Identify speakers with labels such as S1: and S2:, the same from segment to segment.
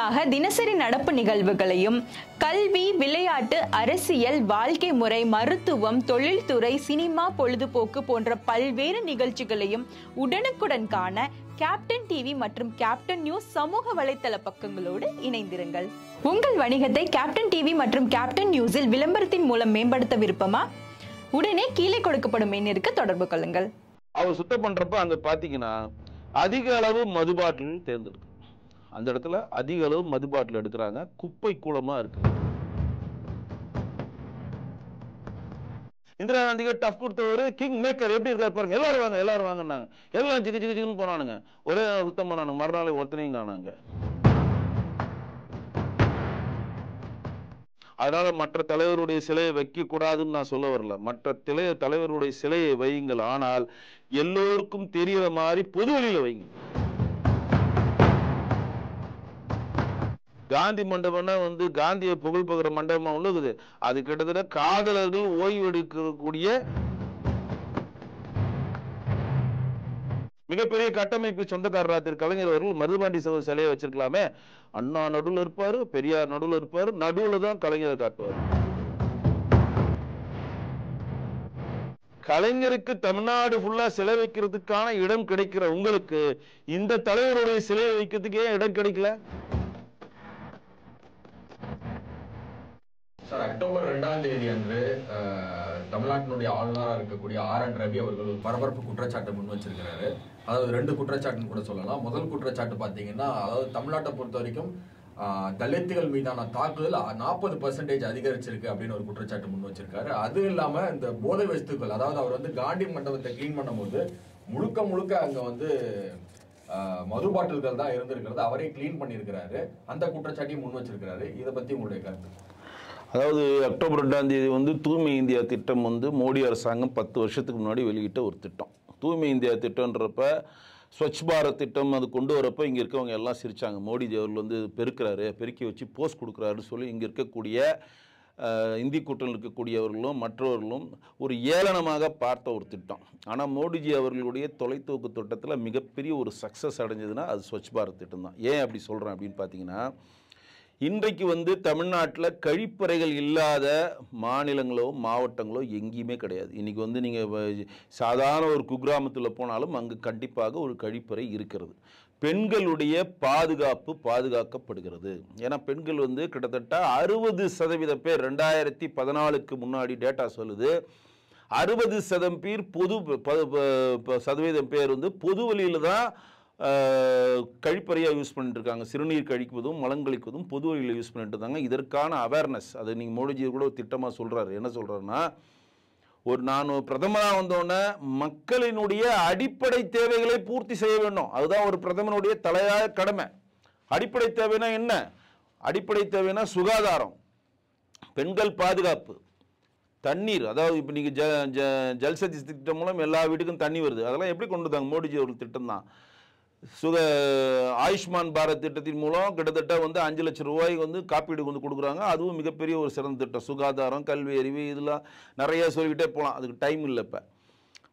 S1: முக்கியமாக தினசரி நடப்பு நிகழ்வுகளையும் கல்வி விளையாட்டு அரசியல் வாழ்க்கை முறை மருத்துவம் தொழில்துறை சினிமா பொழுதுபோக்கு போன்ற பல்வேறு நிகழ்ச்சிகளையும் உடனுக்குடன் காண கேப்டன் டிவி மற்றும் கேப்டன் நியூஸ் சமூக வலைத்தள பக்கங்களோடு இணைந்திருங்கள் உங்கள் வணிகத்தை கேப்டன் டிவி மற்றும் கேப்டன் நியூஸில் விளம்பரத்தின் மூலம் மேம்படுத்த விருப்பமா உடனே கீழே கொடுக்கப்படும் எண்ணிற்கு தொடர்பு கொள்ளுங்கள் அவர் சுத்தம் பண்றப்ப அந்த பாத்தீங்கன்னா அதிக அளவு மதுபாட்டில் தேர்ந்தெடுக்கும் அந்த இடத்துல அதிக அளவு மது பாட்டில் எடுக்கிறாங்க குப்பை கூலமாக இருக்கு இந்திரா காந்திக்கு டஃப் கொடுத்தவர் கிங் மேக்கர் எப்படி இருக்காரு பாருங்க எல்லாரும் வாங்க எல்லாரும் வாங்கினாங்க எல்லாம் ஜிகி ஜிக்கு ஜிக்குன்னு போனானுங்க ஒரே சுத்தம் பண்ணானுங்க மறுநாள் ஒருத்தனையும் காணாங்க அதனால மற்ற தலைவருடைய சிலையை வைக்க கூடாதுன்னு நான் சொல்ல வரல மற்ற திலை தலைவருடைய சிலையை வையுங்கள் ஆனால் எல்லோருக்கும் தெரியற மாதிரி பொது வழியில வைங்க காந்தி மண்டபம்னா வந்து காந்தியை புகழ் பகிற மண்டபமாக உள்ளது அது கிட்டத்தட்ட காதலர்கள் ஓய்வெடுக்கக்கூடிய மிகப்பெரிய கட்டமைப்பு சொந்தக்காரராக திரு கலைஞர் அவர்கள் மருதுபாண்டி சகோதர சிலையை வச்சிருக்கலாமே அண்ணா நடுவில் இருப்பார் பெரியார் நடுவில் இருப்பார் நடுவில் தான் கலைஞர் காட்டுவார் கலைஞருக்கு தமிழ்நாடு ஃபுல்லா சிலை வைக்கிறதுக்கான இடம் கிடைக்கிற உங்களுக்கு இந்த தலைவருடைய சிலையை வைக்கிறதுக்கே இடம் கிடைக்கல சார் அக்டோபர் ரெண்டாம் தேதி அன்று தமிழ்நாட்டினுடைய ஆளுநராக இருக்கக்கூடிய ஆர் என் ரவி அவர்கள் பரபரப்பு குற்றச்சாட்டு முன் வச்சிருக்கிறாரு அதாவது ரெண்டு குற்றச்சாட்டுன்னு கூட சொல்லலாம் முதல் குற்றச்சாட்டு பார்த்தீங்கன்னா அதாவது தமிழ்நாட்டை பொறுத்த வரைக்கும் தலித்துகள் மீதான தாக்குதல் நாற்பது பர்சன்டேஜ் அதிகரிச்சிருக்கு அப்படின்னு ஒரு குற்றச்சாட்டு முன் வச்சிருக்காரு அது இல்லாம இந்த போதை வஸ்துக்கள் அதாவது அவர் வந்து காந்தி மண்டபத்தை கிளீன் பண்ணும்போது முழுக்க முழுக்க அங்க வந்து மது பாட்டில்கள் தான் இருந்திருக்கிறது அவரே கிளீன் பண்ணியிருக்கிறாரு அந்த குற்றச்சாட்டையும் முன் வச்சிருக்கிறாரு இதை பத்தி உங்களுடைய கருத்து அதாவது அக்டோபர் ரெண்டாம் தேதி வந்து தூய்மை இந்தியா திட்டம் வந்து மோடி அரசாங்கம் பத்து வருஷத்துக்கு முன்னாடி வெளியிட்ட ஒரு திட்டம் தூய்மை இந்தியா திட்டம்ன்றப்ப ஸ்வச் பாரத் திட்டம் அது கொண்டு வரப்போ இங்கே இருக்கவங்க எல்லாம் சிரித்தாங்க மோடி அவர் வந்து பெருக்கிறாரு பெருக்கி வச்சு போஸ்ட் கொடுக்குறாருன்னு சொல்லி இங்கே இருக்கக்கூடிய இந்தி கூட்டம் இருக்கக்கூடியவர்களும் மற்றவர்களும் ஒரு ஏளனமாக பார்த்த ஒரு திட்டம் ஆனால் மோடிஜி அவர்களுடைய தொலைத்தோக்கு திட்டத்தில் மிகப்பெரிய ஒரு சக்ஸஸ் அடைஞ்சதுன்னா அது ஸ்வச் பாரத் திட்டம் தான் ஏன் அப்படி சொல்கிறேன் அப்படின்னு பார்த்தீங்கன்னா இன்றைக்கு வந்து தமிழ்நாட்டில் கழிப்பறைகள் இல்லாத மாநிலங்களோ மாவட்டங்களோ எங்கேயுமே கிடையாது இன்றைக்கி வந்து நீங்கள் சாதாரண ஒரு குக்கிராமத்தில் போனாலும் அங்கு கண்டிப்பாக ஒரு கழிப்பறை இருக்கிறது பெண்களுடைய பாதுகாப்பு பாதுகாக்கப்படுகிறது ஏன்னா பெண்கள் வந்து கிட்டத்தட்ட அறுபது சதவீத பேர் ரெண்டாயிரத்தி பதினாலுக்கு முன்னாடி டேட்டா சொல்லுது அறுபது சதம் பேர் பொது சதவீதம் பேர் வந்து பொது வழியில் தான் கழிப்பறையாக யூஸ் பண்ணிட்டுருக்காங்க சிறுநீர் கழிப்பதும் மலங்கழிப்பதும் பொது வழியில் யூஸ் பண்ணிட்டு இருந்தாங்க இதற்கான அவேர்னஸ் அது நீங்கள் மோடிஜி கூட ஒரு திட்டமாக சொல்கிறாரு என்ன சொல்கிறாருன்னா ஒரு நான் பிரதமராக வந்தோடனே மக்களினுடைய அடிப்படை தேவைகளை பூர்த்தி செய்ய வேண்டும் அதுதான் ஒரு பிரதமனுடைய தலையாய கடமை அடிப்படை தேவைன்னா என்ன அடிப்படை தேவைன்னா சுகாதாரம் பெண்கள் பாதுகாப்பு தண்ணீர் அதாவது இப்போ நீங்கள் ஜ ஜ ஜல்சக்தி திட்டம் மூலம் எல்லா வீட்டுக்கும் தண்ணி வருது அதெல்லாம் எப்படி கொண்டு வந்தாங்க மோடிஜி ஒரு திட்டம் தான் சுக ஆயுஷ்மான் பாரத் திட்டத்தின் மூலம் கிட்டத்தட்ட வந்து அஞ்சு லட்சம் ரூபாய் வந்து காப்பீடு வந்து கொடுக்குறாங்க அதுவும் மிகப்பெரிய ஒரு சிறந்த திட்டம் சுகாதாரம் கல்வி அறிவு இதெல்லாம் நிறையா சொல்லிக்கிட்டே போகலாம் அதுக்கு டைம் இல்லை இப்போ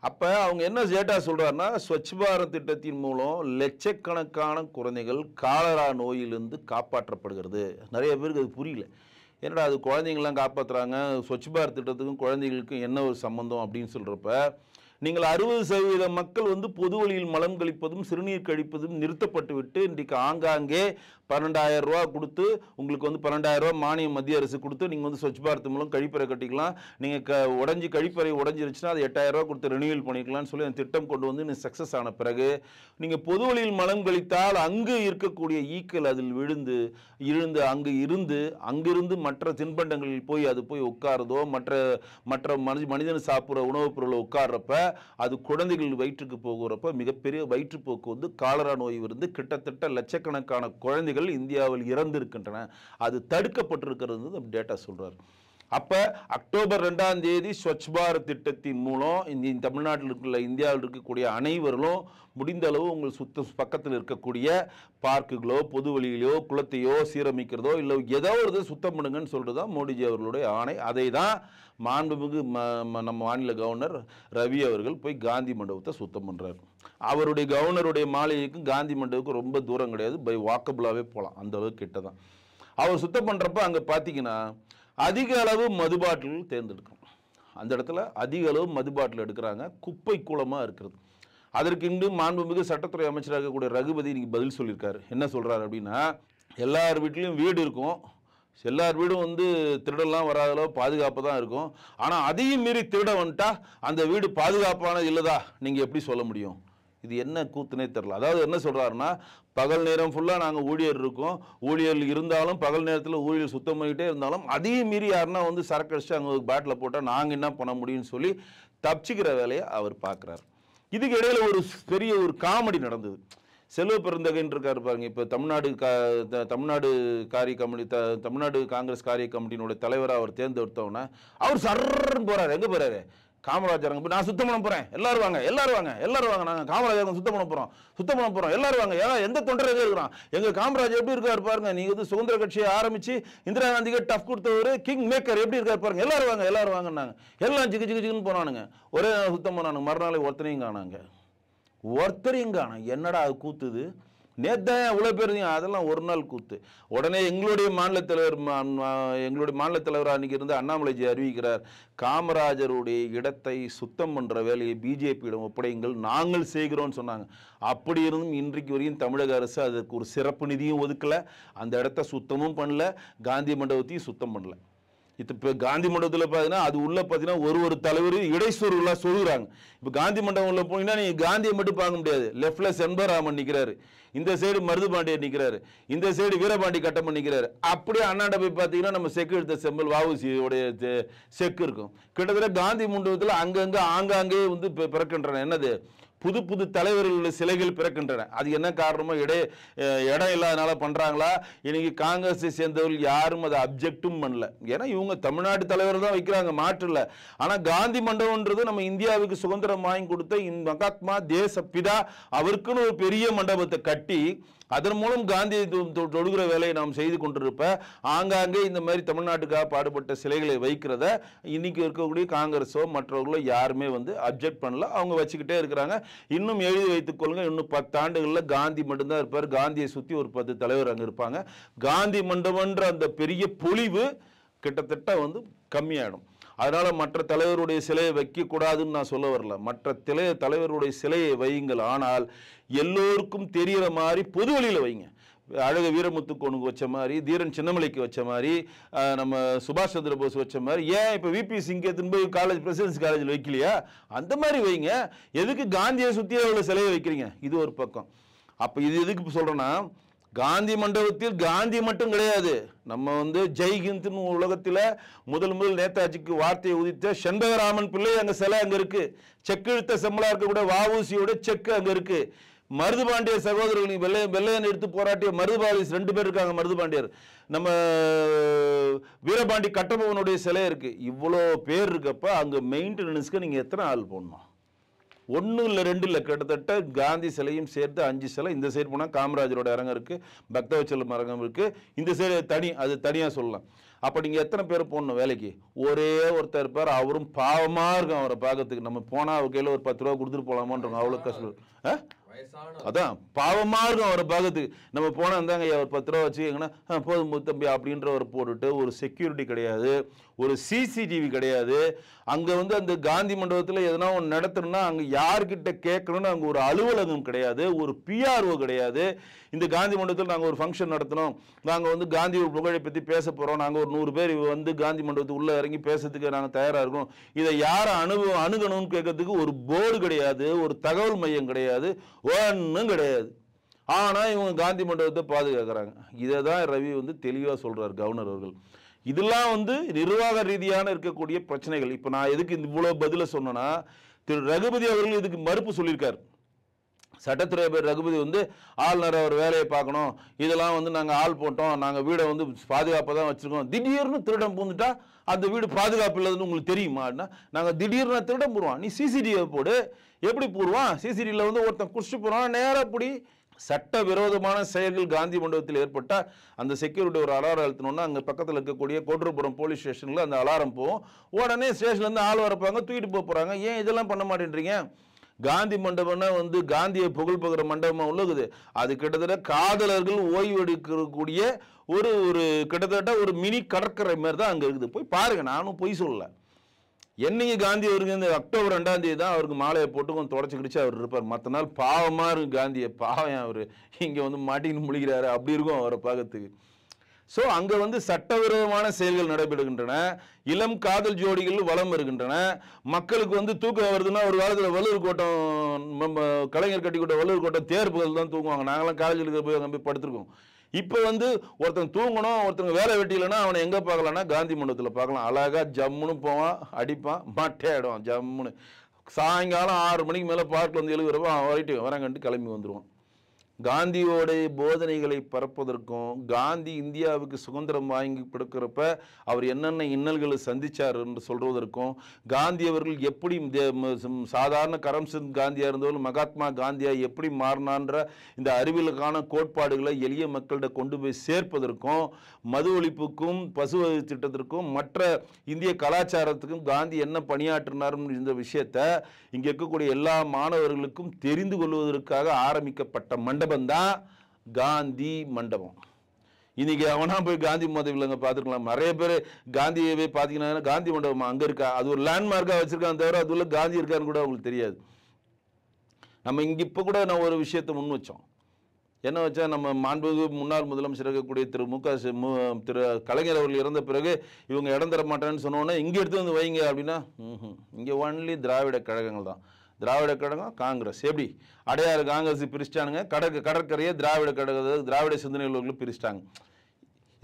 S1: அப்போ அவங்க என்ன சேட்டா சொல்கிறாருன்னா ஸ்வச் பாரத் திட்டத்தின் மூலம் லட்சக்கணக்கான குழந்தைகள் காலரா நோயிலிருந்து காப்பாற்றப்படுகிறது நிறைய பேருக்கு அது புரியல என்னடா அது குழந்தைங்களாம் காப்பாற்றுறாங்க ஸ்வச் பாரத் திட்டத்துக்கும் குழந்தைகளுக்கும் என்ன ஒரு சம்மந்தம் அப்படின்னு சொல்கிறப்ப நீங்கள் அறுபது சதவீத மக்கள் வந்து பொது வழியில் மலம் கழிப்பதும் சிறுநீர் கழிப்பதும் நிறுத்தப்பட்டுவிட்டு இன்றைக்கு ஆங்காங்கே பன்னெண்டாயிரம் ரூபா கொடுத்து உங்களுக்கு வந்து பன்னெண்டாயிரம் ரூபா மானியம் மத்திய அரசு கொடுத்து நீங்கள் வந்து ஸ்வச் பாரத் மூலம் கழிப்பறை கட்டிக்கலாம் நீங்கள் க உடஞ்சி கழிப்பறை உடஞ்சிருச்சுன்னா அது எட்டாயிரம் ரூபா கொடுத்து ரினியூவல் பண்ணிக்கலாம்னு சொல்லி அந்த திட்டம் கொண்டு வந்து நீங்கள் சக்ஸஸ் ஆன பிறகு நீங்கள் பொது வழியில் மலம் கழித்தால் அங்கு இருக்கக்கூடிய ஈக்கள் அதில் விழுந்து இழுந்து அங்கு இருந்து அங்கிருந்து மற்ற தின்பண்டங்களில் போய் அது போய் உட்காருதோ மற்ற மற்ற மனித மனிதன் சாப்பிட்ற உணவுப் பொருளை உட்காடுறப்ப அது குழந்தைகள் வயிற்றுக்கு போகிறப்ப மிகப்பெரிய வயிற்றுப்போக்கு வந்து காலரா நோய் இருந்து கிட்டத்தட்ட லட்சக்கணக்கான குழந்தைகள் குழந்தைகள் இந்தியாவில் இறந்திருக்கின்றன அது தடுக்கப்பட்டிருக்கிறது டேட்டா சொல்கிறார் அப்போ அக்டோபர் ரெண்டாம் தேதி ஸ்வச் பாரத் திட்டத்தின் மூலம் இந்த தமிழ்நாட்டில் இருக்கிற இந்தியாவில் இருக்கக்கூடிய அனைவரும் முடிந்த அளவு உங்கள் சுத்த பக்கத்தில் இருக்கக்கூடிய பார்க்குகளோ பொது வழியிலையோ குளத்தையோ சீரமைக்கிறதோ இல்லை ஏதோ ஒரு சுத்தம் பண்ணுங்கன்னு சொல்கிறது தான் மோடிஜி அவர்களுடைய ஆணை அதை தான் மாண்புமிகு நம்ம மாநில கவர்னர் ரவி அவர்கள் போய் காந்தி மண்டபத்தை சுத்தம் பண்ணுறாரு அவருடைய கவர்னருடைய மாளிகைக்கும் காந்தி மண்டபத்துக்கும் ரொம்ப தூரம் கிடையாது பை வாக்கபுளாகவே போகலாம் அந்த அளவுக்கு கிட்ட தான் அவர் சுத்தம் பண்ணுறப்ப அங்கே பார்த்தீங்கன்னா அதிக அளவு மது பாட்டில் தேர்ந்தெடுக்கணும் அந்த இடத்துல அதிக அளவு மது பாட்டில் எடுக்கிறாங்க குப்பை கூலமாக இருக்கிறது அதற்கு இன்று மாண்புமிகு சட்டத்துறை அமைச்சராக இருக்கக்கூடிய ரகுபதி இன்றைக்கி பதில் சொல்லியிருக்காரு என்ன சொல்கிறாரு அப்படின்னா எல்லார் வீட்லேயும் வீடு இருக்கும் எல்லார் வீடும் வந்து திருடெல்லாம் வராத அளவு பாதுகாப்பு தான் இருக்கும் ஆனால் அதையும் மீறி திருட வந்துட்டா அந்த வீடு பாதுகாப்பானது இல்லைதா நீங்கள் எப்படி சொல்ல முடியும் இது என்ன கூத்துனே தெரில அதாவது என்ன சொல்கிறாருன்னா பகல் நேரம் ஃபுல்லாக நாங்கள் ஊழியர் இருக்கோம் ஊழியர் இருந்தாலும் பகல் நேரத்தில் ஊழியர் சுத்தம் பண்ணிக்கிட்டே இருந்தாலும் அதையும் மீறி யாருன்னா வந்து சரக்கு அடிச்சு அங்கே பேட்டில் போட்டால் நாங்கள் என்ன பண்ண முடியும்னு சொல்லி தப்பிச்சிக்கிற வேலையை அவர் பார்க்குறாரு இதுக்கு இடையில் ஒரு பெரிய ஒரு காமெடி நடந்தது செல்வ பெருந்தகைன்னு இருக்கார் பாருங்க இப்போ தமிழ்நாடு கா தமிழ்நாடு காரிய கமிட்டி த தமிழ்நாடு காங்கிரஸ் காரிய கமிட்டியினுடைய தலைவராக அவர் தேர்ந்தெடுத்தோன்னா அவர் சர்ன்னு போகிறாரு எங்கே போகிறாரு காமராஜர் நான் சுத்தம் பண்ண போகிறேன் எல்லாரும் வாங்க எல்லாரும் வாங்க எல்லாரும் வாங்க நாங்கள் காமராஜர் சுத்தம் பண்ண போகிறோம் சுத்தம் பண்ண போகிறோம் எல்லாரும் வாங்க ஏன்னா எந்த தொண்டரே இருக்கிறான் எங்கள் காமராஜர் எப்படி இருக்கார் பாருங்க நீங்கள் வந்து சுதந்திர கட்சியை ஆரம்பித்து இந்திரா காந்திக்கு டஃப் கொடுத்தவர் கிங் மேக்கர் எப்படி இருக்கார் பாருங்க எல்லாரும் வாங்க எல்லாரும் வாங்கினாங்க எல்லாம் ஜிகு ஜிகு ஜிகுன்னு போனானுங்க ஒரே சுத்தம் பண்ணானுங்க மறுநாள் ஒருத்தனையும் காணாங்க ஒருத்தரையும் காணாங்க என்னடா அது கூத்துது நேத்தான் அவ்வளோ பேர் அதெல்லாம் ஒரு நாள் கூத்து உடனே எங்களுடைய மாநில தலைவர் எங்களுடைய மாநில தலைவர் அன்னைக்கு இருந்து அண்ணாமலைஜி அறிவிக்கிறார் காமராஜருடைய இடத்தை சுத்தம் பண்ணுற வேலையை பிஜேபியிடம் ஒப்படைங்கள் நாங்கள் செய்கிறோன்னு சொன்னாங்க அப்படி இருந்தும் இன்றைக்கு வரையும் தமிழக அரசு அதுக்கு ஒரு சிறப்பு நிதியும் ஒதுக்கலை அந்த இடத்த சுத்தமும் பண்ணல காந்தி மண்டபத்தையும் சுத்தம் பண்ணல இப்போ காந்தி மண்டபத்தில் பார்த்தீங்கன்னா அது உள்ளே பார்த்தீங்கன்னா ஒரு ஒரு தலைவர் இடைச்சொருகளாக சொல்கிறாங்க இப்போ காந்தி மண்டபம் உள்ள போனீங்கன்னா நீங்கள் காந்தியை மட்டும் பார்க்க முடியாது லெஃப்டில் செண்பராமன் நிற்கிறாரு இந்த சைடு மருது பாண்டியர் நிற்கிறாரு இந்த சைடு வீரபாண்டி கட்டம் நிற்கிறாரு அப்படியே அண்ணாண்ட போய் பார்த்தீங்கன்னா நம்ம செக்கு எடுத்த செம்பல் வாவுசியோடைய செக்கு இருக்கும் கிட்டத்தட்ட காந்தி மண்டபத்தில் அங்கங்கே ஆங்காங்கே வந்து பிறக்கின்றன என்னது புது புது தலைவர்களுடைய சிலைகள் பிறக்கின்றன அது என்ன காரணமோ இட இடம் இல்லாதனால பண்ணுறாங்களா இன்னைக்கு காங்கிரஸை சேர்ந்தவர்கள் யாரும் அதை அப்ஜெக்டும் பண்ணல ஏன்னா இவங்க தமிழ்நாட்டு தலைவர் தான் வைக்கிறாங்க மாற்றில்ல ஆனால் காந்தி மண்டபம்ன்றது நம்ம இந்தியாவுக்கு சுதந்திரம் வாங்கி கொடுத்த இந்த மகாத்மா தேசப்பிதா அவருக்குன்னு ஒரு பெரிய மண்டபத்தை கட்டி அதன் மூலம் காந்தியை தொடுகிற வேலையை நாம் செய்து கொண்டிருப்ப ஆங்காங்கே இந்த மாதிரி தமிழ்நாட்டுக்காக பாடுபட்ட சிலைகளை வைக்கிறத இன்னைக்கு இருக்கக்கூடிய காங்கிரஸோ மற்றவர்களோ யாருமே வந்து அப்செக்ட் பண்ணல அவங்க வச்சுக்கிட்டே இருக்கிறாங்க இன்னும் எழுதி வைத்துக் கொள்ளுங்க இன்னும் பத்தாண்டுகளில் காந்தி மட்டும்தான் இருப்பார் காந்தியை சுற்றி ஒரு பத்து தலைவர் அங்கே இருப்பாங்க காந்தி மண்டபம்ன்ற அந்த பெரிய பொழிவு கிட்டத்தட்ட வந்து கம்மியாயிடும் அதனால் மற்ற தலைவருடைய சிலையை வைக்கக்கூடாதுன்னு நான் சொல்ல வரல மற்ற தலை தலைவருடைய சிலையை வையுங்கள் ஆனால் எல்லோருக்கும் தெரிகிற மாதிரி பொது வழியில் வைங்க வீரமுத்து வீரமுத்துக்கோனுக்கு வச்ச மாதிரி தீரன் சின்னமலைக்கு வச்ச மாதிரி நம்ம சுபாஷ் சந்திர போஸ் வச்ச மாதிரி ஏன் இப்போ விபி சிங்கே திரும்ப காலேஜ் பிரசிடென்சி காலேஜில் வைக்கலையா அந்த மாதிரி வைங்க எதுக்கு காந்தியை சுற்றியே உள்ள சிலையை வைக்கிறீங்க இது ஒரு பக்கம் அப்போ இது எதுக்கு இப்போ சொல்கிறேன்னா காந்தி மண்டபத்தில் காந்தி மட்டும் கிடையாது நம்ம வந்து ஜெய்ஹிந்த்னு உலகத்தில் முதல் முதல் நேதாஜிக்கு வார்த்தையை உதித்த செண்பகராமன் பிள்ளை அங்கே சிலை அங்கே இருக்குது செக்கு இழுத்த செம்மலாக இருக்கக்கூடிய வாவூசியோட செக்கு அங்கே இருக்குது மருது பாண்டியர் சகோதரர்கள் நீங்கள் வெள்ளை வெள்ளையன் எடுத்து போராட்டிய மருது பாலிஸ் ரெண்டு பேர் இருக்காங்க மருது பாண்டியர் நம்ம வீரபாண்டி கட்டபவனுடைய சிலை இருக்குது இவ்வளோ பேர் இருக்கப்ப அங்கே மெயின்டெனன்ஸ்க்கு நீங்கள் எத்தனை ஆள் போடணும் ஒன்றும் இல்லை ரெண்டு இல்லை கிட்டத்தட்ட காந்தி சிலையும் சேர்த்து அஞ்சு சிலை இந்த சைடு போனால் காமராஜரோட அரங்கம் இருக்குது பக்தவச்சலம் அரங்கம் இருக்குது இந்த சைடு தனி அது தனியாக சொல்லலாம் அப்போ நீங்கள் எத்தனை பேர் போடணும் வேலைக்கு ஒரே ஒருத்தர் இருப்பார் அவரும் பாவமாக இருக்கும் அவரை பார்க்கறதுக்கு நம்ம போனால் அவர் கையில் ஒரு பத்து ரூபா கொடுத்துட்டு போகலாமான்றோம் அவ்வளோ கஷ்டம் ஆ அதான் பாவமாக இருக்கும் அவரை பார்க்கறதுக்கு நம்ம போனால் இருந்தாங்க ஒரு பத்து ரூபா எங்கன்னா போதும் முத்தம்பி அப்படின்ற ஒரு போட்டுட்டு ஒரு செக்யூரிட்டி கிடையாது ஒரு சிசிடிவி கிடையாது அங்கே வந்து அந்த காந்தி மண்டபத்தில் எதனா ஒன்று நடத்தணும்னா அங்கே யார்கிட்ட கேட்கணும்னு அங்கே ஒரு அலுவலகம் கிடையாது ஒரு பிஆர்ஓ கிடையாது இந்த காந்தி மண்டபத்தில் நாங்கள் ஒரு ஃபங்க்ஷன் நடத்தினோம் நாங்கள் வந்து காந்தி புகழை பற்றி பேச போகிறோம் நாங்கள் ஒரு நூறு பேர் வந்து காந்தி மண்டபத்துக்கு உள்ளே இறங்கி பேசுறதுக்கு நாங்கள் தயாராக இருக்கோம் இதை யாரை அணு அணுகணும்னு கேட்கறதுக்கு ஒரு போர்டு கிடையாது ஒரு தகவல் மையம் கிடையாது ஒன்றும் கிடையாது ஆனால் இவங்க காந்தி மண்டபத்தை பாதுகாக்கிறாங்க இதை தான் ரவி வந்து தெளிவாக சொல்கிறார் கவர்னர் அவர்கள் இதெல்லாம் வந்து நிர்வாக ரீதியான இருக்கக்கூடிய பிரச்சனைகள் இப்போ நான் எதுக்கு இவ்வளோ பதிலை சொன்னேன்னா திரு ரகுபதி அவர்கள் இதுக்கு மறுப்பு சொல்லியிருக்காரு சட்டத்துறை பேர் ரகுபதி வந்து ஆளுநர் அவர் வேலையை பார்க்கணும் இதெல்லாம் வந்து நாங்கள் ஆள் போட்டோம் நாங்கள் வீடை வந்து பாதுகாப்பாக தான் வச்சுருக்கோம் திடீர்னு திருடம் பூந்துட்டா அந்த வீடு பாதுகாப்பு இல்லைன்னு உங்களுக்கு தெரியுமா நாங்கள் திடீர்னு திருடம் போடுவோம் நீ சிசிடிவி போடு எப்படி போடுவான் சிசிடியில் வந்து ஒருத்தன் குடிச்சு போகிறான் நேராக சட்ட விரோதமான செயல்கள் காந்தி மண்டபத்தில் ஏற்பட்டால் அந்த செக்யூரிட்டி ஒரு அலாரம் அழுத்தினோன்னா அங்கே பக்கத்தில் இருக்கக்கூடிய கோட்டூர்புரம் போலீஸ் ஸ்டேஷனில் அந்த அலாரம் போகும் உடனே ஸ்டேஷன்லேருந்து ஆள் வரப்பாங்க தூக்கிட்டு போக போகிறாங்க ஏன் இதெல்லாம் பண்ண மாட்டேன்றீங்க காந்தி மண்டபம்னா வந்து காந்தியை புகழ்பகிற மண்டபமாக உள்ளது அது கிட்டத்தட்ட காதலர்கள் ஓய்வு எடுக்கக்கூடிய ஒரு ஒரு கிட்டத்தட்ட ஒரு மினி கடற்கரை மாதிரி தான் அங்கே இருக்குது போய் பாருங்கள் நானும் பொய் சொல்லலை என்னைக்கு காந்தி அவருக்கு இந்த அக்டோபர் ரெண்டாம் தேதி தான் அவருக்கு மாலையை போட்டு கொஞ்சம் தொடச்சி கிடிச்சு அவர் இருப்பார் மற்ற நாள் பாவமாக இருக்கும் காந்தியை பாவம் அவர் இங்கே வந்து மாட்டின்னு முழிக்கிறாரு அப்படி இருக்கும் அவரை பார்க்கறதுக்கு ஸோ அங்கே வந்து சட்டவிரோதமான செயல்கள் நடைபெறுகின்றன இளம் காதல் ஜோடிகள் வளம் வருகின்றன மக்களுக்கு வந்து தூக்கம் வருதுன்னா ஒரு காலத்தில் வல்லூர் கோட்டம் நம்ம கலைஞர் கட்டி கோட்டம் வல்லூர் கோட்டம் தேர்வுகள் தான் தூங்குவாங்க நாங்களாம் காலேஜில் போய் அங்கே போய் படுத்துருக்கோம் இப்போ வந்து ஒருத்தன் தூங்கணும் ஒருத்தங்க வேலை வெட்டியிலனா அவனை எங்கே பார்க்கலான்னா காந்தி மண்டபத்தில் பார்க்கலாம் அழகாக ஜம்முன்னு போவான் அடிப்பான் மட்டையாடும் ஜம்முன்னு சாயங்காலம் ஆறு மணிக்கு மேலே பார்க்கில் வந்து எழுகிறப்போ அவன் வரைட்டு வரங்கன்ட்டு கிளம்பி வந்துடுவான் காந்தியோடைய போதனைகளை பரப்பதற்கும் காந்தி இந்தியாவுக்கு சுதந்திரம் வாங்கி கொடுக்குறப்ப அவர் என்னென்ன இன்னல்களை சந்தித்தார் என்று சொல்வதற்கும் காந்தி அவர்கள் எப்படி சாதாரண கரம்சந்த் காந்தியாக இருந்தவர்கள் மகாத்மா காந்தியாக எப்படி மாறினான்ற இந்த அறிவியலுக்கான கோட்பாடுகளை எளிய மக்கள்கிட்ட கொண்டு போய் சேர்ப்பதற்கும் மது ஒழிப்புக்கும் பசு திட்டத்திற்கும் மற்ற இந்திய கலாச்சாரத்துக்கும் காந்தி என்ன பணியாற்றினார் இந்த விஷயத்தை இங்கே இருக்கக்கூடிய எல்லா மாணவர்களுக்கும் தெரிந்து கொள்வதற்காக ஆரம்பிக்கப்பட்ட மண்டபம் மண்டபம் தான் காந்தி மண்டபம் இன்னைக்கு அவனா போய் காந்தி மோத விலங்கை பார்த்துருக்கலாம் நிறைய பேர் காந்தியை போய் பார்த்தீங்கன்னா காந்தி மண்டபம் அங்கே இருக்கா அது ஒரு லேண்ட்மார்க்காக வச்சுருக்கான் தவிர அது உள்ள காந்தி இருக்கான்னு கூட அவங்களுக்கு தெரியாது நம்ம இங்கே இப்போ கூட நான் ஒரு விஷயத்தை முன் வச்சோம் என்ன வச்சா நம்ம மாண்புமிகு முன்னாள் முதலமைச்சர் இருக்கக்கூடிய திரு மு க திரு கலைஞர் அவர்கள் இறந்த பிறகு இவங்க இடம் தர மாட்டேன்னு சொன்னோன்னே இங்கே எடுத்து வந்து வைங்க அப்படின்னா இங்கே ஒன்லி திராவிட கழகங்கள் தான் திராவிட கழகம் காங்கிரஸ் எப்படி அடையாறு காங்கிரஸ் பிரிச்சிட்டானுங்க கடற்கு கடற்கரையை திராவிட கழக திராவிட சிந்தனைகளுக்கு பிரிச்சிட்டாங்க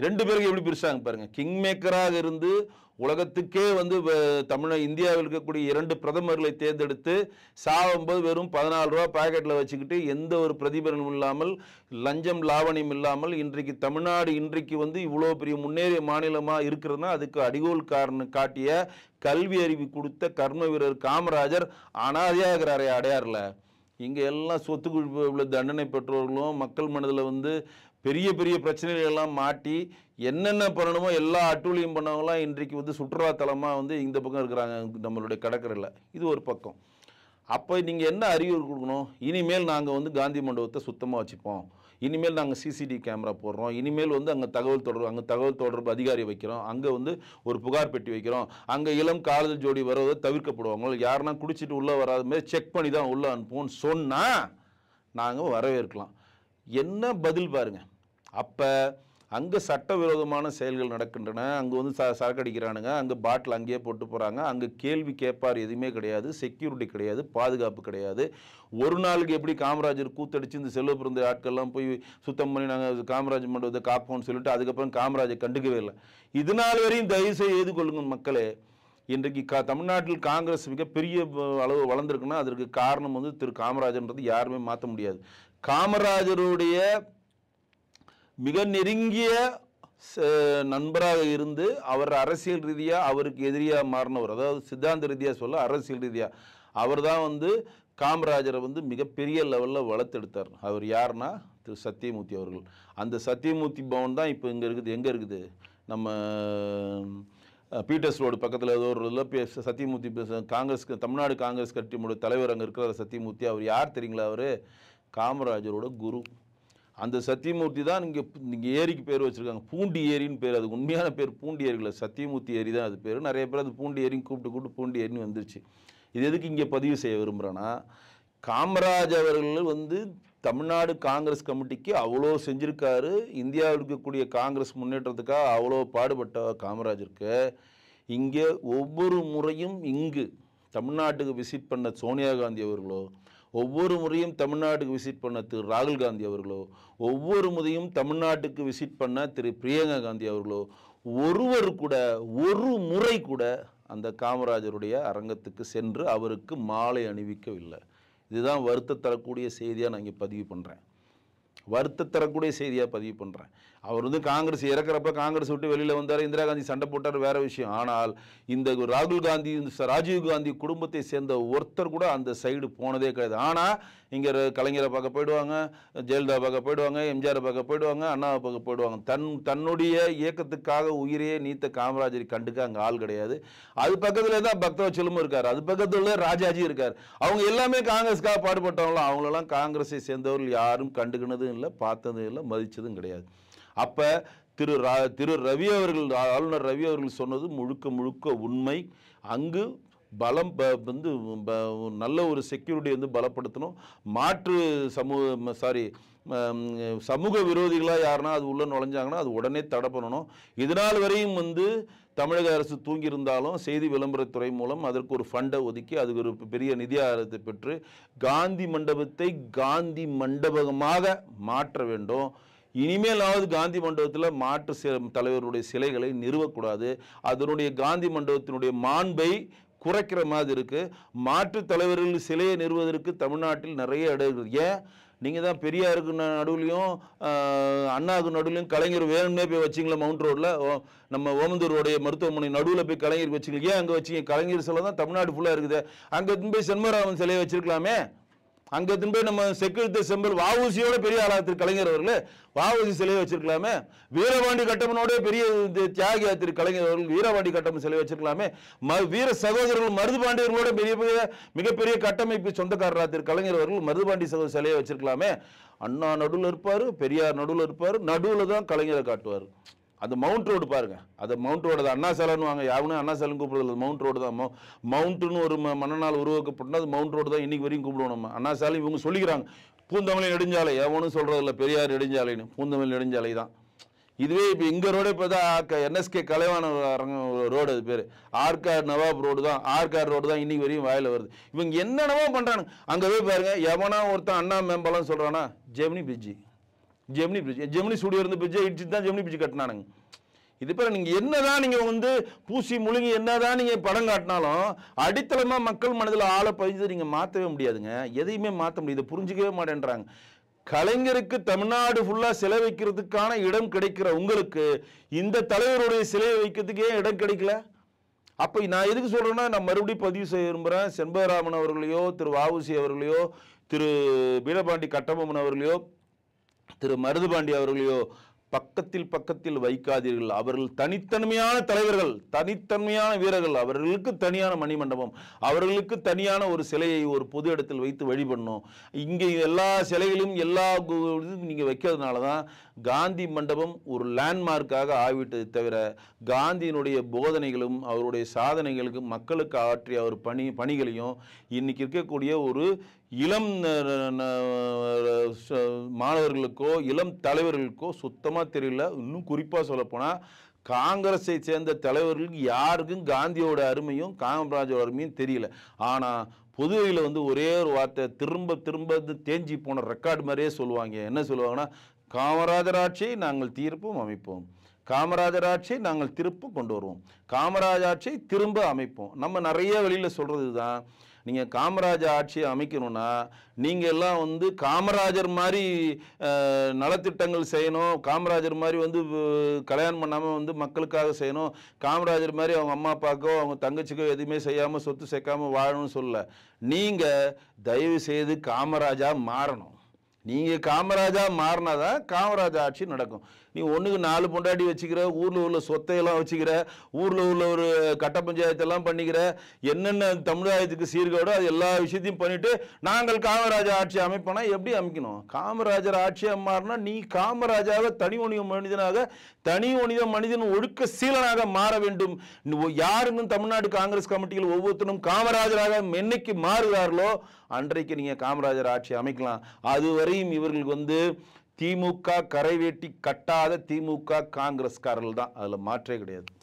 S1: ரெண்டு பேருக்கு எப்படி பிரிச்சாங்க பாருங்கள் கிங் மேக்கராக இருந்து உலகத்துக்கே வந்து தமிழ் இந்தியாவில் இருக்கக்கூடிய இரண்டு பிரதமர்களை தேர்ந்தெடுத்து சாகும்போது வெறும் பதினாலு ரூபா பாக்கெட்டில் வச்சுக்கிட்டு எந்த ஒரு பிரதிபலனும் இல்லாமல் லஞ்சம் லாவணியம் இல்லாமல் இன்றைக்கு தமிழ்நாடு இன்றைக்கு வந்து இவ்வளோ பெரிய முன்னேறிய மாநிலமாக இருக்கிறதுனா அதுக்கு அடிகோல் காரணம் காட்டிய கல்வி அறிவு கொடுத்த கர்ம வீரர் காமராஜர் அனாதையாக இருக்கிறாரே அடையாறில் இங்கே எல்லாம் சொத்து உள்ள தண்டனை பெற்றோர்களும் மக்கள் மனதில் வந்து பெரிய பெரிய பிரச்சனைகள் எல்லாம் மாட்டி என்னென்ன பண்ணணுமோ எல்லா அட்டூழியம் பண்ணவங்களாம் இன்றைக்கு வந்து சுற்றுலாத்தலமாக வந்து இந்த பக்கம் இருக்கிறாங்க நம்மளுடைய கடற்கரையில் இது ஒரு பக்கம் அப்போ நீங்கள் என்ன அறிவுறு கொடுக்கணும் இனிமேல் நாங்கள் வந்து காந்தி மண்டபத்தை சுத்தமாக வச்சுப்போம் இனிமேல் நாங்கள் சிசிடிவி கேமரா போடுறோம் இனிமேல் வந்து அங்கே தகவல் தொடர்பு அங்கே தகவல் தொடர்பு அதிகாரி வைக்கிறோம் அங்கே வந்து ஒரு புகார் பெட்டி வைக்கிறோம் அங்கே இளம் காதல் ஜோடி வருவதை தவிர்க்கப்படுவாங்க யாருன்னா குடிச்சிட்டு உள்ளே வராத மாதிரி செக் பண்ணி தான் உள்ளே அனுப்புவோம்னு சொன்னால் நாங்கள் வரவேற்கலாம் என்ன பதில் பாருங்கள் அப்போ அங்கே சட்டவிரோதமான செயல்கள் நடக்கின்றன அங்கே வந்து ச சரக்கு அடிக்கிறானுங்க அங்கே பாட்டில் அங்கேயே போட்டு போகிறாங்க அங்கே கேள்வி கேட்பார் எதுவுமே கிடையாது செக்யூரிட்டி கிடையாது பாதுகாப்பு கிடையாது ஒரு நாளுக்கு எப்படி காமராஜர் கூத்தடிச்சு இந்த செல்வ பிறந்த ஆட்கள்லாம் போய் சுத்தம் பண்ணி நாங்கள் காமராஜ் மண்டபத்தை காப்போம்னு சொல்லிட்டு அதுக்கப்புறம் காமராஜை கண்டுக்கவே இல்லை இது நாள் வரையும் தயவுசெய்து எதுகொள்ளுங்க மக்களே இன்றைக்கு கா தமிழ்நாட்டில் காங்கிரஸ் மிகப்பெரிய அளவு வளர்ந்துருக்குன்னா அதற்கு காரணம் வந்து திரு காமராஜர்ன்றது யாருமே மாற்ற முடியாது காமராஜருடைய மிக நெருங்கிய நண்பராக இருந்து அவர் அரசியல் ரீதியாக அவருக்கு எதிரியாக மாறினவர் அதாவது சித்தாந்த ரீதியாக சொல்ல அரசியல் ரீதியாக அவர் தான் வந்து காமராஜரை வந்து மிகப்பெரிய லெவலில் வளர்த்தெடுத்தார் அவர் யாருன்னா திரு சத்தியமூர்த்தி அவர்கள் அந்த சத்தியமூர்த்தி பவன் தான் இப்போ இங்கே இருக்குது எங்கே இருக்குது நம்ம பீட்டர்ஸ் ரோடு பக்கத்தில் ஏதோ ஒரு இதில் சத்தியமூர்த்தி காங்கிரஸ் தமிழ்நாடு காங்கிரஸ் கட்சியினுடைய தலைவர் அங்கே இருக்கிற சத்தியமூர்த்தி அவர் யார் தெரியுங்களா அவர் காமராஜரோட குரு அந்த சத்தியமூர்த்தி தான் இங்கே இங்கே ஏரிக்கு பேர் வச்சுருக்காங்க பூண்டி ஏரின்னு பேர் அது உண்மையான பேர் பூண்டி ஏரியில் சத்தியமூர்த்தி ஏரி தான் அது பேர் நிறைய பேர் அது பூண்டி ஏரின்னு கூப்பிட்டு கூப்பிட்டு பூண்டி ஏரின்னு வந்துருச்சு இது எதுக்கு இங்கே பதிவு செய்ய விரும்புகிறேன்னா காமராஜ் அவர்கள் வந்து தமிழ்நாடு காங்கிரஸ் கமிட்டிக்கு அவ்வளோ செஞ்சுருக்காரு இந்தியாவில் இருக்கக்கூடிய காங்கிரஸ் முன்னேற்றத்துக்காக அவ்வளோ பாடுபட்ட காமராஜருக்கு இங்கே ஒவ்வொரு முறையும் இங்கு தமிழ்நாட்டுக்கு விசிட் பண்ண சோனியா காந்தி அவர்களோ ஒவ்வொரு முறையும் தமிழ்நாட்டுக்கு விசிட் பண்ண திரு ராகுல் காந்தி அவர்களோ ஒவ்வொரு முறையும் தமிழ்நாட்டுக்கு விசிட் பண்ண திரு பிரியங்கா காந்தி அவர்களோ ஒருவர் கூட ஒரு முறை கூட அந்த காமராஜருடைய அரங்கத்துக்கு சென்று அவருக்கு மாலை அணிவிக்கவில்லை இதுதான் வருத்த தரக்கூடிய செய்தியாக நான் இங்கே பதிவு பண்ணுறேன் வருத்த தரக்கூடிய செய்தியாக பதிவு பண்ணுறேன் அவர் வந்து காங்கிரஸ் இறக்குறப்ப காங்கிரஸ் விட்டு வெளியில் வந்தார் இந்திரா காந்தி சண்டை போட்டார் வேற விஷயம் ஆனால் இந்த ராகுல் காந்தி இந்த ராஜீவ் காந்தி குடும்பத்தை சேர்ந்த ஒருத்தர் கூட அந்த சைடு போனதே கிடையாது ஆனால் இங்கே கலைஞரை பார்க்க போயிடுவாங்க ஜெயலலிதா பார்க்க போயிடுவாங்க எம்ஜிஆர் பார்க்க போயிடுவாங்க அண்ணாவை பார்க்க போயிடுவாங்க தன் தன்னுடைய இயக்கத்துக்காக உயிரையே நீத்த காமராஜர் கண்டுக்க அங்கே ஆள் கிடையாது அது பக்கத்தில் தான் பக்தவச்சலும் இருக்கார் அது பக்கத்தில் ராஜாஜி இருக்கார் அவங்க எல்லாமே காங்கிரஸ்க்காக பாடுபட்டவங்களும் அவங்களெல்லாம் காங்கிரஸை சேர்ந்தவர்கள் யாரும் கண்டுக்கினதும் இல்லை பார்த்ததும் இல்லை மதித்ததும் கிடையாது அப்போ திரு ரா திரு ரவி அவர்கள் ஆளுநர் ரவி அவர்கள் சொன்னது முழுக்க முழுக்க உண்மை அங்கு பலம் வந்து நல்ல ஒரு செக்யூரிட்டி வந்து பலப்படுத்தணும் மாற்று சமூக சாரி சமூக விரோதிகளாக யாருன்னா அது உள்ளே நுழைஞ்சாங்கன்னா அது உடனே தடை பண்ணணும் இதனால் வரையும் வந்து தமிழக அரசு தூங்கியிருந்தாலும் செய்தி விளம்பரத்துறை மூலம் அதற்கு ஒரு ஃபண்டை ஒதுக்கி அதுக்கு ஒரு பெரிய நிதி ஆதாரத்தை பெற்று காந்தி மண்டபத்தை காந்தி மண்டபமாக மாற்ற வேண்டும் இனிமேலாவது காந்தி மண்டபத்தில் மாற்று தலைவருடைய சிலைகளை நிறுவக்கூடாது அதனுடைய காந்தி மண்டபத்தினுடைய மாண்பை குறைக்கிற மாதிரி இருக்குது மாற்று தலைவர்கள் சிலையை நிறுவதற்கு தமிழ்நாட்டில் நிறைய இடம் ஏன் நீங்கள் தான் பெரியாருக்கு நடுவுலையும் அண்ணாவுக்கு நடுவுலையும் கலைஞர் வேணும்னே போய் வச்சிங்களா மவுண்ட் ரோடில் நம்ம ஓமந்தூருடைய மருத்துவமனை நடுவில் போய் கலைஞருக்கு வச்சுக்கலாம் ஏன் அங்கே வச்சிங்க கலைஞர் சிலை தான் தமிழ்நாடு ஃபுல்லாக இருக்குது அங்கே போய் சென்மராமன் சிலையை வச்சுருக்கலாமே அங்கே திரும்ப நம்ம செக்கிழுத்து செம்பல் வாவூசியோட பெரிய ஆளாத்திரு கலைஞர் அவர்கள் வாவூசி சிலையை வச்சிருக்கலாமே வீரபாண்டி கட்டமனோட பெரிய தியாகி ஆத்திரு கலைஞர் அவர்கள் வீரபாண்டி கட்டமன் சிலை வச்சிருக்கலாமே வீர சகோதரர்கள் பாண்டியர்களோட பெரிய பெரிய மிகப்பெரிய கட்டமைப்பு சொந்தக்காரரா திரு கலைஞர் அவர்கள் மருதுபாண்டி சகோதர சிலையை வச்சிருக்கலாமே அண்ணா நடுவில் இருப்பார் பெரியார் நடுவில் இருப்பார் நடுவில் தான் கலைஞரை காட்டுவார் அது மவுண்ட் ரோடு பாருங்கள் அது மவுண்ட் ரோடு அண்ணா சாலைன்னு வாங்க யாருன்னு அண்ணா சாலைன்னு கூப்பிடுறது மவுண்ட் ரோடு தான் மவுண்ட்டுன்னு ஒரு மன்னனால் உருவாக்கப்பட்டு அது மவுண்ட் ரோடு தான் இன்றைக்கி வரையும் கூப்பிடுவோம் நம்ம அண்ணா சாலை இவங்க சொல்லிக்கிறாங்க பூந்தமலை நெடுஞ்சாலை எவனும் இல்லை பெரியார் நெடுஞ்சாலைன்னு பூந்தமலை நெடுஞ்சாலை தான் இதுவே இப்போ இங்கே ரோடு இப்போ தான் என்எஸ்கே கலைவான ரோடு அது பேர் ஆர்கார் நவாப் ரோடு தான் ஆர்கார் ரோடு தான் இன்றைக்கி வரையும் வாயில் வருது இவங்க என்னென்னவோ பண்ணுறாங்க அங்கே போய் பாருங்கள் எவனா ஒருத்தன் அண்ணா மேம்பாலம் சொல்கிறானா ஜெமினி பிஜி ஜெமினி பிரிட்ஜ் ஜெமினி ஸ்டூடியோ இருந்த பிரிட்ஜை இடிச்சு தான் ஜெமினி பிரிட்ஜ் கட்டினானுங்க இது பேர் நீங்கள் தான் நீங்கள் வந்து பூசி முழுங்கி என்னதான் நீங்கள் படம் காட்டினாலும் அடித்தளமாக மக்கள் மனதில் ஆளை பதிஞ்சு நீங்கள் மாற்றவே முடியாதுங்க எதையுமே மாற்ற முடியாது புரிஞ்சிக்கவே மாட்டேன்றாங்க கலைஞருக்கு தமிழ்நாடு ஃபுல்லாக சிலை வைக்கிறதுக்கான இடம் கிடைக்கிற உங்களுக்கு இந்த தலைவருடைய சிலையை வைக்கிறதுக்கே இடம் கிடைக்கல அப்போ நான் எதுக்கு சொல்கிறேன்னா நான் மறுபடியும் பதிவு செய்ய விரும்புகிறேன் செண்பகராமன் அவர்களையோ திரு வாவுசி அவர்களையோ திரு வீரபாண்டி கட்டபொம்மன் அவர்களையோ திரு மருதுபாண்டி அவர்களையோ பக்கத்தில் பக்கத்தில் வைக்காதீர்கள் அவர்கள் தனித்தன்மையான தலைவர்கள் தனித்தன்மையான வீரர்கள் அவர்களுக்கு தனியான மணிமண்டபம் அவர்களுக்கு தனியான ஒரு சிலையை ஒரு பொது இடத்தில் வைத்து வழிபடணும் இங்கே எல்லா சிலைகளும் எல்லா நீங்கள் வைக்கிறதுனால தான் காந்தி மண்டபம் ஒரு லேண்ட்மார்க்காக ஆகிவிட்டது தவிர காந்தியினுடைய போதனைகளும் அவருடைய சாதனைகளுக்கும் மக்களுக்கு ஆற்றிய அவர் பணி பணிகளையும் இன்றைக்கி இருக்கக்கூடிய ஒரு இளம் மாணவர்களுக்கோ இளம் தலைவர்களுக்கோ சுத்தமாக தெரியல இன்னும் குறிப்பாக சொல்லப்போனால் காங்கிரஸை சேர்ந்த தலைவர்களுக்கு யாருக்கும் காந்தியோட அருமையும் காமராஜோட அருமையும் தெரியல ஆனால் பொதுவையில் வந்து ஒரே ஒரு வார்த்தை திரும்ப திரும்ப தேஞ்சி போன ரெக்கார்டு மாதிரியே சொல்லுவாங்க என்ன சொல்லுவாங்கன்னா காமராஜர் ஆட்சியை நாங்கள் தீர்ப்பும் அமைப்போம் காமராஜர் ஆட்சியை நாங்கள் திருப்பும் கொண்டு வருவோம் காமராஜர் ஆட்சியை திரும்ப அமைப்போம் நம்ம நிறைய வழியில் சொல்கிறது தான் நீங்கள் காமராஜ ஆட்சியை அமைக்கணும்னா நீங்கள் எல்லாம் வந்து காமராஜர் மாதிரி நலத்திட்டங்கள் செய்யணும் காமராஜர் மாதிரி வந்து கல்யாணம் பண்ணாமல் வந்து மக்களுக்காக செய்யணும் காமராஜர் மாதிரி அவங்க அம்மா அப்பாக்கோ அவங்க தங்கச்சிக்கோ எதுவுமே செய்யாமல் சொத்து சேர்க்காமல் வாழணும்னு சொல்லலை நீங்கள் தயவு செய்து காமராஜா மாறணும் நீங்கள் காமராஜா மாறினா தான் காமராஜா ஆட்சி நடக்கும் நீ ஒன்றுக்கு நாலு பொண்டாட்டி வச்சுக்கிற ஊரில் உள்ள சொத்தையெல்லாம் வச்சுக்கிற ஊரில் உள்ள ஒரு கட்ட பஞ்சாயத்தெல்லாம் பண்ணிக்கிற என்னென்ன தமிழாயத்துக்கு சீர்கோடோ அது எல்லா விஷயத்தையும் பண்ணிவிட்டு நாங்கள் காமராஜா ஆட்சி அமைப்போனா எப்படி அமைக்கணும் காமராஜர் ஆட்சியாக மாறினா நீ காமராஜாக தனி ஒனித மனிதனாக தனி ஒனித மனிதன் ஒழுக்க சீலனாக மாற வேண்டும் யாருன்னு தமிழ்நாடு காங்கிரஸ் கமிட்டியில் ஒவ்வொருத்தரும் காமராஜராக என்னைக்கு மாறுகிறார்களோ அன்றைக்கு நீங்கள் காமராஜர் ஆட்சி அமைக்கலாம் அதுவரையும் இவர்களுக்கு வந்து திமுக கரைவேட்டி கட்டாத திமுக காங்கிரஸ்காரர்கள் தான் அதில் மாற்றே கிடையாது